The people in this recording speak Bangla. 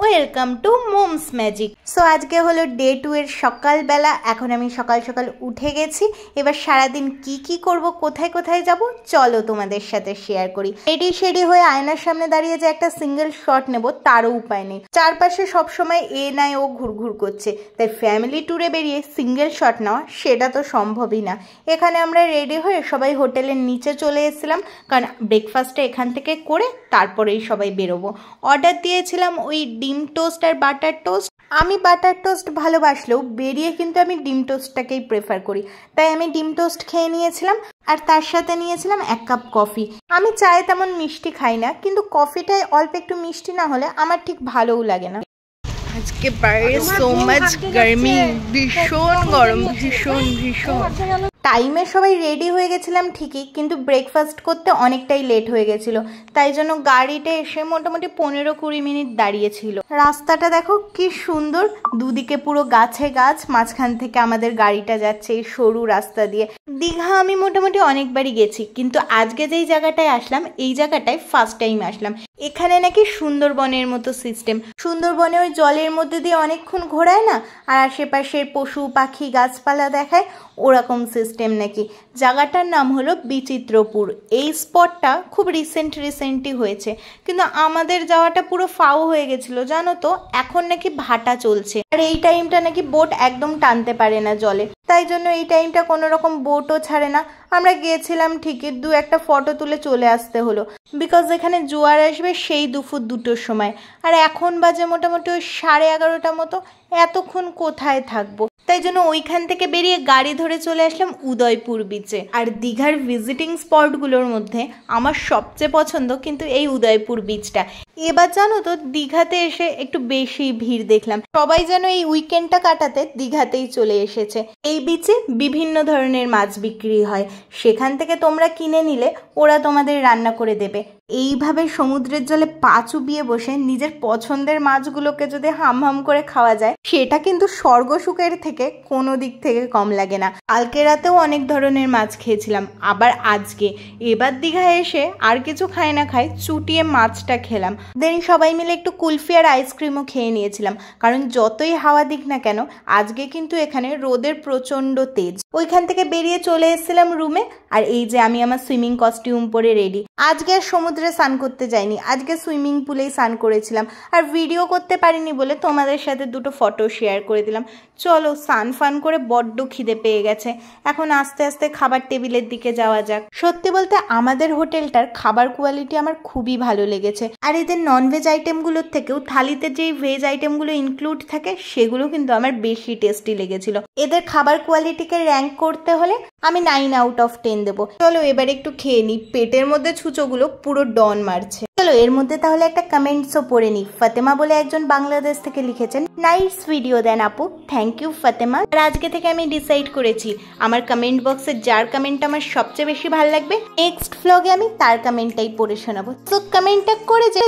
welcome to mom's magic so আজকে হলো ডে টু এর সকালবেলা এখন আমি সকাল সকাল উঠে গেছি এবার সারাদিন কি কি করব কোথায় কোথায় যাব চলো তোমাদের সাথে শেয়ার করি রেডি শেডি হয়ে আয়নার সামনে দাঁড়িয়ে যে একটা সিঙ্গেল শট নেব তারও উপায় নেই চারপাশে সবসময় এ নাই ও ঘুরঘুর করছে তাই ফ্যামিলি ট্যুরে বেরিয়ে সিঙ্গেল শট নেওয়া সেটা তো সম্ভবই না এখানে আমরা রেডি হয়ে সবাই হোটেলের নিচে চলে এসেছিলাম কারণ ব্রেকফাস্টটা এখান থেকে করে তারপরেই সবাই বেরোবো অর্ডার দিয়েছিলাম ওই ডিম টোস্ট আর বাটার টোস্ট আমি বাটার টোস্ট ভালোবাসলেও বেরিয়ে কিন্তু আমি ডিম টোস্টটাকেই প্রেফার করি তাই আমি ডিম টোস্ট খেয়ে নিয়েছিলাম আর তার সাথে নিয়েছিলাম এক কাপ কফি আমি চায়ে তেমন মিষ্টি খাই না কিন্তু কফিটায় অল্প একটু মিষ্টি না হলে আমার ঠিক ভালোও লাগে না আজকে বাইরে সো মাচ গরমি ভীষণ গরম ভীষণ ভীষণ টাইমে সবাই রেডি হয়ে গেছিলাম ঠিকই কিন্তু ব্রেকফাস্ট করতে অনেকটাই লেট হয়ে গেছিলো তাই জন্য গাড়িটা এসে মোটামুটি পনেরো কুড়ি মিনিট দাঁড়িয়েছিল রাস্তাটা দেখো কি সুন্দর দুদিকে পুরো গাছে গাছ মাঝখান থেকে আমাদের গাড়িটা যাচ্ছে এই সরু রাস্তা দিয়ে দীঘা আমি মোটামুটি অনেকবারই গেছি কিন্তু আজকে যেই জায়গাটায় আসলাম এই জায়গাটায় ফার্স্ট টাইম আসলাম এখানে নাকি সুন্দরবনের মতো সিস্টেম সুন্দরবনে ওই জলের মধ্যে দিয়ে অনেকক্ষণ ঘোরায় না আর আশেপাশের পশু পাখি গাছপালা দেখায় ওরকম সিস্টেম নাকি জায়গাটার নাম হলো বিচিত্রপুর এই স্পটটা খুব রিসেন্ট রিসেন্টই হয়েছে কিন্তু আমাদের যাওয়াটা পুরো ফাও হয়ে গেছিলো জানো তো এখন নাকি ভাটা চলছে আর এই টাইমটা নাকি বোট একদম টানতে পারে না জলে তাই জন্য এই টাইমটা কোনো রকম বোটও ছাড়ে না আমরা গিয়েছিলাম ঠিকই দু একটা ফটো তুলে চলে আসতে হলো বিকজ এখানে জোয়ার আসবে সেই দুপুর দুটোর সময় আর এখন বাজে মোটামুটি ওই সাড়ে এগারোটা মতো এতক্ষণ কোথায় থাকবো তাই জন্য ওইখান থেকে বেরিয়ে গাড়ি ধরে চলে আসলাম উদয়পুর বিচে আর দীঘার ভিজিটিং স্পটগুলোর মধ্যে আমার সবচেয়ে পছন্দ কিন্তু এই উদয়পুর বিচটা এবার জানো তো দীঘাতে এসে একটু বেশি ভিড় দেখলাম সবাই যেন এই উইকেন্ডটা কাটাতে দীঘাতেই চলে এসেছে এই বিচে বিভিন্ন ধরনের মাছ বিক্রি হয় সেখান থেকে তোমরা কিনে নিলে ওরা তোমাদের রান্না করে দেবে এইভাবে সমুদ্রের জলে পা চুবিয়ে বসে নিজের পছন্দের মাছগুলোকে যদি হাম হাম করে খাওয়া যায় সেটা কিন্তু স্বর্গ সুখের থেকে কোনো দিক থেকে কম লাগে না কালকে রাতেও অনেক ধরনের মাছ খেয়েছিলাম আবার আজকে এবার দীঘা এসে আর কিছু খায় না খাই চুটিয়ে মাছটা খেলাম দেন সবাই মিলে একটু কুলফি আর আইসক্রিমও খেয়ে নিয়েছিলাম কারণ যতই হাওয়া দিক না কেন আজকে কিন্তু এখানে রোদের প্রচন্ড তেজ ওইখান থেকে বেরিয়ে চলে এসেছিলাম রুমে আর এই যে আমি আমার সুইমিং কস্টিউম পরে রেডি আজকে সমুদ্র সমুদ্রে স্নান করতে যাইনি আজকে সুইমিং পুলেই স্নান করেছিলাম আর ভিডিও করতে পারিনি বলে তোমাদের সাথে দুটো ফটো শেয়ার করে দিলাম চলো স্নান ফান করে বড্ড খিদে পেয়ে গেছে এখন আস্তে আস্তে খাবার টেবিলের দিকে যাওয়া যাক সত্যি বলতে আমাদের হোটেলটার খাবার কোয়ালিটি আমার খুবই ভালো লেগেছে আর এদের ননভেজ আইটেমগুলোর থেকেও থালিতে যেই ভেজ আইটেমগুলো ইনক্লুড থাকে সেগুলো কিন্তু আমার বেশি টেস্টি লেগেছিল এদের খাবার কোয়ালিটিকে র্যাঙ্ক করতে হলে আমি নাইন আউট অফ টেন দেবো চলো এবার একটু খেয়ে নিই পেটের মধ্যে ছুঁচোগুলো পুরো ডন মারছে চলো এর মধ্যে তাহলে একটা কমেন্টসও পড়ে নি ফাতেমা বলে একজন বাংলাদেশ থেকে লিখেছেন নাইস ভিডিও দেন আপু থ্যাংক ইউ ফাতেমা আর আজকে থেকে আমি ডিসাইড করেছি আমার কমেন্ট বক্সে যার কমেন্ট আমার সবচেয়ে বেশি ভালো লাগবে নেক্সট ফ্লগে আমি তার কমেন্টটাই পড়ে শোনাবো তো কমেন্টটা করে যে